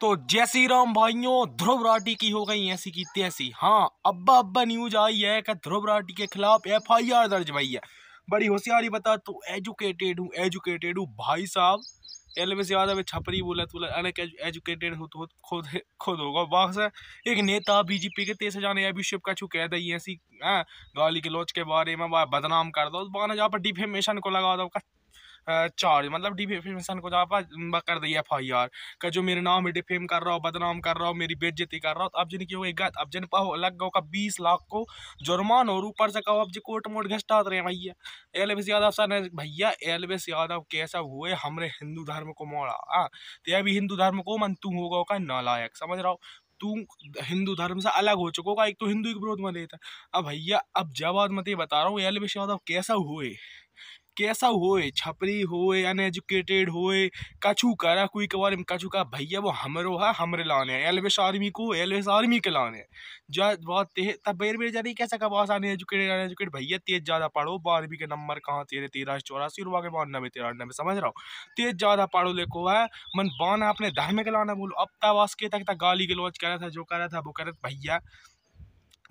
तो जय श्री राम भाइयों ध्रुव राठी की हो गई ऐसी की तैसी हाँ अब्बा अब्बा न्यूज आई है कि ध्रुव राठी के खिलाफ एफ आई आर दर्ज भाई है बड़ी होशियारी बता तो एजुकेटेड हूँ एजुकेटेड हूँ भाई साहब एलवे से यादव छपरी बोला तो एजुकेटेड हो तो खुद खुद होगा वाह सर एक नेता बीजेपी के तेज जाने अभिषेक का छू कह दी ऐसी हाँ, गाली के लोच के बारे में बदनाम कर दो बाना जहाँ पर डिफेमेशन को लगा दो चार्ज मतलब डिफेमेशन को जहाँ पर कर दी एफ आई आर का जो मेरे नाम में डिफेम कर रहा हो बदनाम कर रहा हो मेरी बेज्जती कर रहा हो तो अब जिनकी हो गत अब जिन हो अलग गो का बीस लाख को जुर्मान और ऊपर से कहो अब जी कोर्ट मोट घस्टात रहे भैया एलबीएस यादव सर ने भैया एलबीएस यादव कैसा हुए हमरे हिंदू धर्म को मोड़ा हाँ तो अभी हिंदू धर्म को मन तू होगा का नालायक समझ रहा हो तू हिंदू धर्म से अलग हो चुका एक तो हिंदू के विरोध में लेता अब भैया अब जब मत ये बता रहा हूँ एलबीएस यादव कैसा हुए कैसा होए छपरी होए अनएजुकेटेड होए कछु करा कोई के बारे में कछु का भैया वो हमरो है हमरे लाने है एलवेस आर्मी को एलवेस आर्मी के लाने जा बहुत तेज तब बेर बेर जाने कैसा कब आस अनएजुकेटेड अनएजुकेटेड भैया तेज ज़्यादा पढ़ो बारहवीं के नंबर कहाँ तेरे तेरह चौरासी और वागे तेरह तिरानवे समझ रहा हूँ तेज ज़्यादा पढ़ो लेको है मन बाना अपने धर्म के लाना बोलो अब तब आसके तक तक गाली गलौज करा था जो करा था वो करे भैया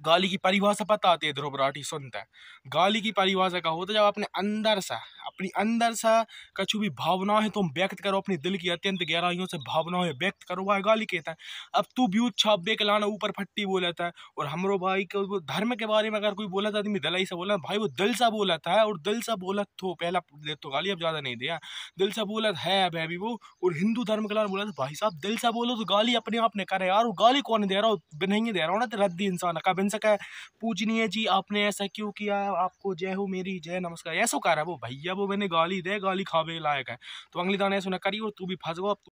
गाली की परिभाषा पता आती है ध्रुव राठी सुनते हैं गाली की परिभाषा का होता है जब अपने अंदर से अपनी अंदर सा कछु भी भावना है तुम तो व्यक्त करो अपने दिल की अत्यंत गहराइयों से भावनाएं व्यक्त करो वह गाली कहता है अब तू भी छापे के लाना ऊपर फट्टी बोला था और हमरो भाई को धर्म के बारे में अगर कोई बोला था तो आदमी दलाई से बोला भाई वो दिल सा बोला था और दिल सा बोला तो पहला दे तो गाली अब ज़्यादा नहीं दिया दिल सा बोला है अब अभी वो और हिंदू धर्म के लाना बोला था भाई साहब दिल सा बोलो तो गाली अपने आप ने करे यार वो गाली कौन दे रहा हो नहीं दे रहा हो ना तो रद्दी इंसान का बिन सका पूछनी है जी आपने ऐसा क्यों किया आपको जय हो मेरी जय नमस्कार ऐसा कर रहा है वो भैया वो मैंने गाली दे गाली खावे लायक है तो अगली दाने सुना करी और तू भी फंस गो